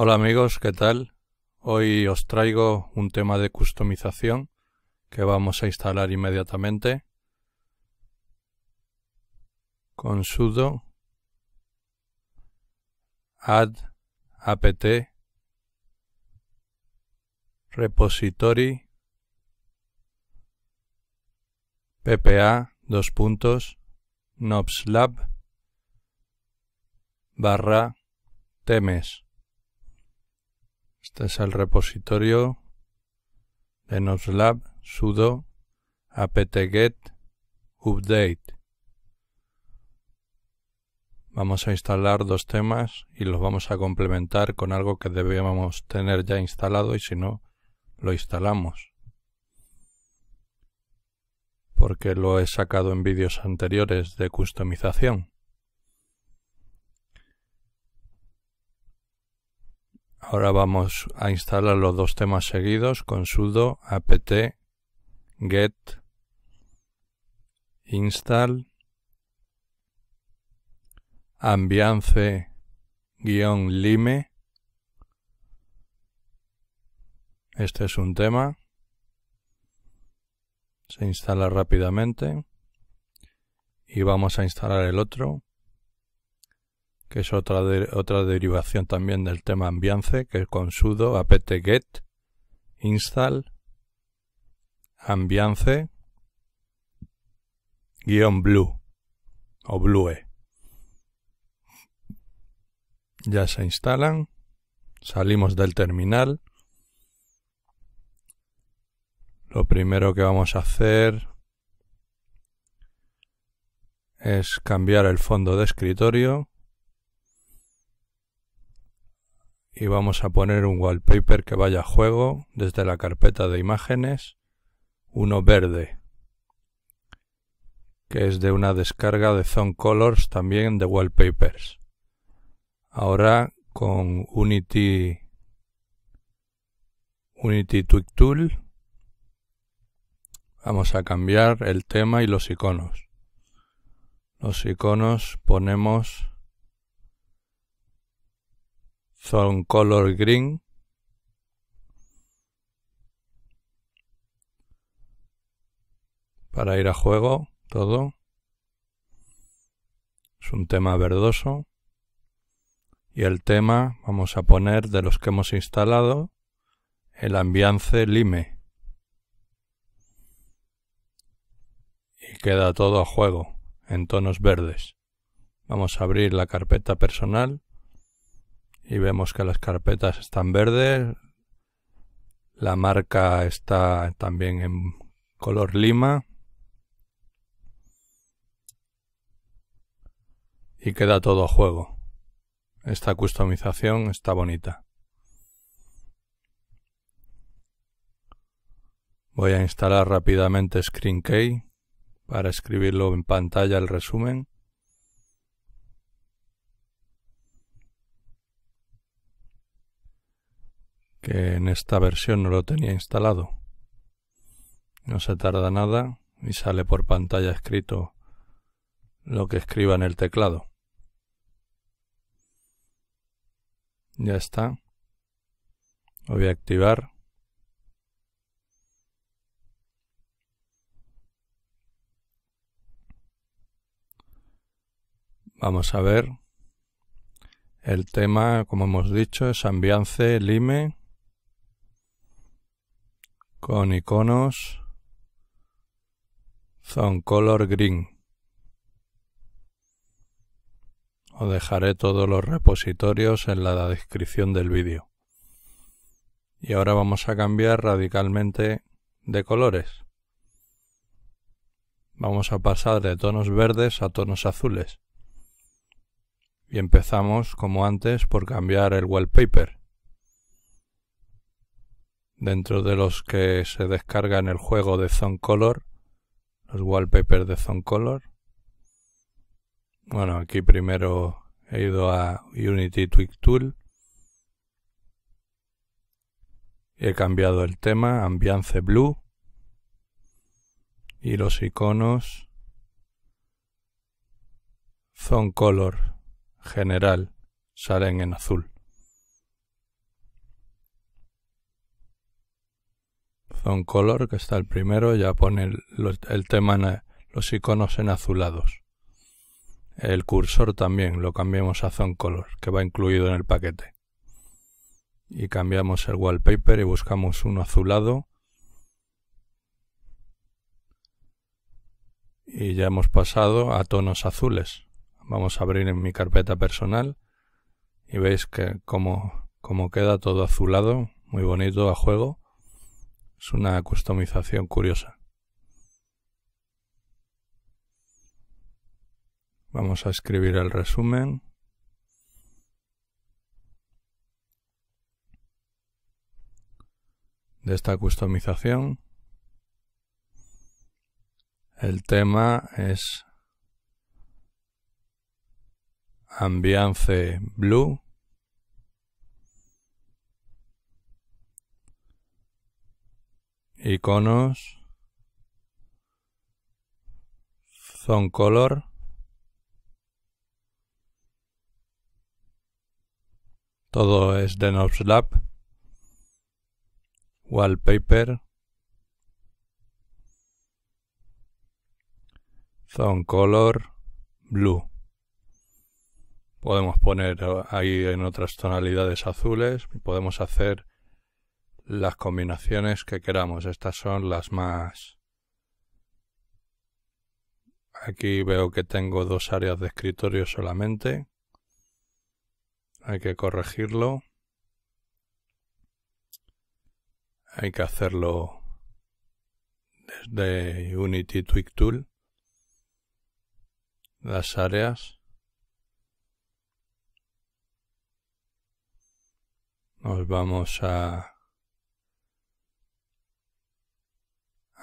Hola amigos, ¿qué tal? Hoy os traigo un tema de customización que vamos a instalar inmediatamente con sudo add apt repository ppa dos puntos nobslab barra temes este es el repositorio de Novslab sudo apt-get update. Vamos a instalar dos temas y los vamos a complementar con algo que debíamos tener ya instalado y si no, lo instalamos. Porque lo he sacado en vídeos anteriores de customización. Ahora vamos a instalar los dos temas seguidos con sudo apt get install ambiance-lime. Este es un tema. Se instala rápidamente. Y vamos a instalar el otro que es otra, otra derivación también del tema ambiance, que es con sudo apt-get, install, ambiance, guión blue o blue. E. Ya se instalan, salimos del terminal. Lo primero que vamos a hacer es cambiar el fondo de escritorio y vamos a poner un wallpaper que vaya a juego desde la carpeta de imágenes, uno verde, que es de una descarga de Zone Colors también de wallpapers. Ahora con Unity Unity Tweak Tool vamos a cambiar el tema y los iconos. Los iconos ponemos son color green. Para ir a juego, todo. Es un tema verdoso. Y el tema vamos a poner de los que hemos instalado el ambiance lime. Y queda todo a juego, en tonos verdes. Vamos a abrir la carpeta personal y vemos que las carpetas están verdes, la marca está también en color lima y queda todo a juego. Esta customización está bonita. Voy a instalar rápidamente ScreenKey para escribirlo en pantalla el resumen. en esta versión no lo tenía instalado. No se tarda nada y sale por pantalla escrito lo que escriba en el teclado. Ya está. voy a activar. Vamos a ver. El tema, como hemos dicho, es Ambiance Lime con iconos Zone Color Green. Os dejaré todos los repositorios en la descripción del vídeo. Y ahora vamos a cambiar radicalmente de colores. Vamos a pasar de tonos verdes a tonos azules. Y empezamos, como antes, por cambiar el wallpaper dentro de los que se descarga en el juego de Zone Color, los wallpapers de Zone Color. Bueno, aquí primero he ido a Unity Tweak Tool he cambiado el tema, ambiance blue y los iconos Zone Color general salen en azul. Color, que está el primero, ya pone el, tema, los iconos en azulados. El cursor también lo cambiamos a Zone Color, que va incluido en el paquete. Y cambiamos el wallpaper y buscamos uno azulado. Y ya hemos pasado a tonos azules. Vamos a abrir en mi carpeta personal y veis que como queda todo azulado, muy bonito a juego. Es una customización curiosa. Vamos a escribir el resumen. de esta customización. El tema es Ambiance Blue. iconos son color todo es de Lab wallpaper son color blue podemos poner ahí en otras tonalidades azules podemos hacer las combinaciones que queramos. Estas son las más... Aquí veo que tengo dos áreas de escritorio solamente. Hay que corregirlo. Hay que hacerlo desde Unity Tweak Tool. Las áreas. Nos vamos a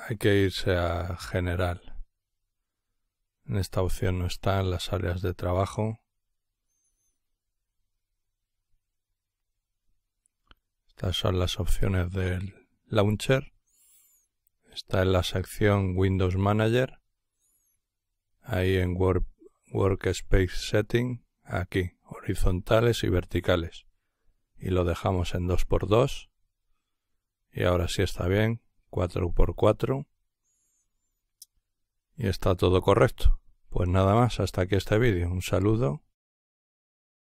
hay que irse a general. En esta opción no están las áreas de trabajo. Estas son las opciones del launcher. Está en la sección Windows Manager. Ahí en Work, Workspace Setting, aquí, horizontales y verticales. Y lo dejamos en 2x2. Y ahora sí está bien, 4x4 y está todo correcto. Pues nada más, hasta aquí este vídeo. Un saludo